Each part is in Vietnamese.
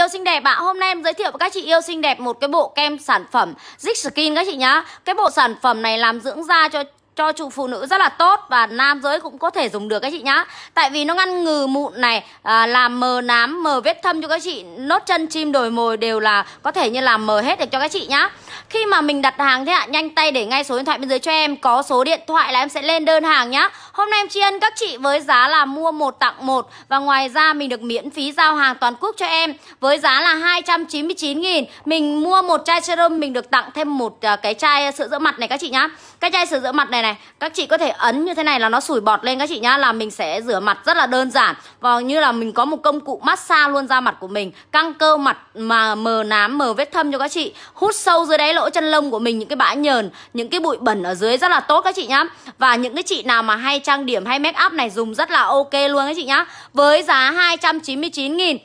yêu xinh đẹp ạ à. Hôm nay em giới thiệu với các chị yêu xinh đẹp một cái bộ kem sản phẩm Zig Skin các chị nhá Cái bộ sản phẩm này làm dưỡng da cho cho trụ phụ nữ rất là tốt và nam giới cũng có thể dùng được các chị nhá tại vì nó ngăn ngừa mụn này à, làm mờ nám mờ vết thâm cho các chị nốt chân chim đồi mồi đều là có thể như làm mờ hết được cho các chị nhá khi mà mình đặt hàng thế ạ à, nhanh tay để ngay số điện thoại bên dưới cho em có số điện thoại là em sẽ lên đơn hàng nhá hôm nay em tri ân các chị với giá là mua một tặng một và ngoài ra mình được miễn phí giao hàng toàn quốc cho em với giá là 299 000 mình mua một chai serum mình được tặng thêm một à, cái chai sữa rửa mặt này các chị nhá cái chai sữa rửa mặt này này này các chị có thể ấn như thế này là nó sủi bọt lên các chị nhá là mình sẽ rửa mặt rất là đơn giản và như là mình có một công cụ massage luôn da mặt của mình căng cơ mặt mà mờ nám mờ vết thâm cho các chị hút sâu dưới đáy lỗ chân lông của mình những cái bã nhờn những cái bụi bẩn ở dưới rất là tốt các chị nhá và những cái chị nào mà hay trang điểm hay make up này dùng rất là ok luôn các chị nhá với giá 299 nghìn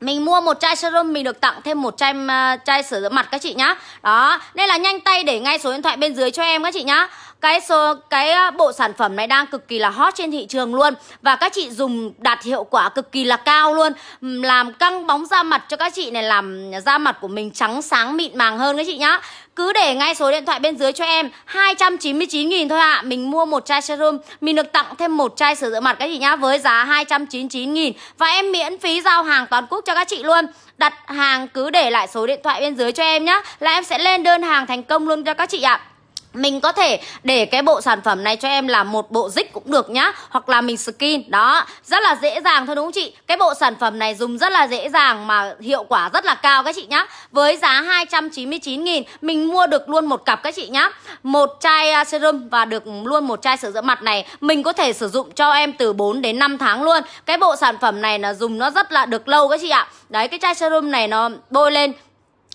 mình mua một chai serum mình được tặng thêm một chai uh, chai sửa rửa mặt các chị nhá. Đó, nên là nhanh tay để ngay số điện thoại bên dưới cho em các chị nhá cái số cái à, bộ sản phẩm này đang cực kỳ là hot trên thị trường luôn và các chị dùng đạt hiệu quả cực kỳ là cao luôn làm căng bóng da mặt cho các chị này làm da mặt của mình trắng sáng mịn màng hơn các chị nhá cứ để ngay số điện thoại bên dưới cho em 299.000 thôi ạ à. Mình mua một chai serum Mình được tặng thêm một chai sữa rửa mặt các chị nhá Với giá 299.000 Và em miễn phí giao hàng toàn quốc cho các chị luôn Đặt hàng cứ để lại số điện thoại bên dưới cho em nhá Là em sẽ lên đơn hàng thành công luôn cho các chị ạ à mình có thể để cái bộ sản phẩm này cho em là một bộ dích cũng được nhá Hoặc là mình skin Đó, rất là dễ dàng thôi đúng không chị Cái bộ sản phẩm này dùng rất là dễ dàng mà hiệu quả rất là cao các chị nhá Với giá 299 nghìn Mình mua được luôn một cặp các chị nhá Một chai à, serum và được luôn một chai sữa dưỡng mặt này Mình có thể sử dụng cho em từ 4 đến 5 tháng luôn Cái bộ sản phẩm này là dùng nó rất là được lâu các chị ạ Đấy, cái chai serum này nó bôi lên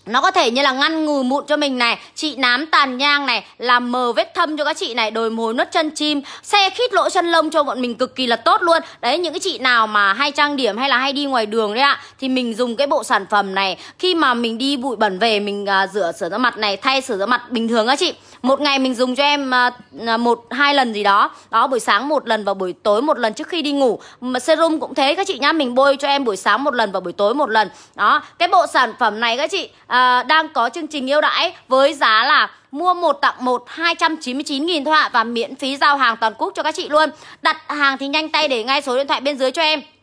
nó có thể như là ngăn ngừa mụn cho mình này Trị nám tàn nhang này Làm mờ vết thâm cho các chị này Đồi mồi nốt chân chim Xe khít lỗ chân lông cho bọn mình cực kỳ là tốt luôn Đấy những cái chị nào mà hay trang điểm hay là hay đi ngoài đường đấy ạ Thì mình dùng cái bộ sản phẩm này Khi mà mình đi bụi bẩn về Mình à, rửa sửa rửa mặt này Thay sửa rửa mặt bình thường á chị Một ngày mình dùng cho em à, à một hai lần gì đó Đó buổi sáng một lần và buổi tối một lần trước khi đi ngủ mà Serum cũng thế các chị nhá Mình bôi cho em buổi sáng một lần và buổi tối một lần Đó cái bộ sản phẩm này các chị Ờ, đang có chương trình yêu đãi với giá là mua 1 tặng 1 299 000 thôi ạ và miễn phí giao hàng toàn quốc cho các chị luôn. Đặt hàng thì nhanh tay để ngay số điện thoại bên dưới cho em.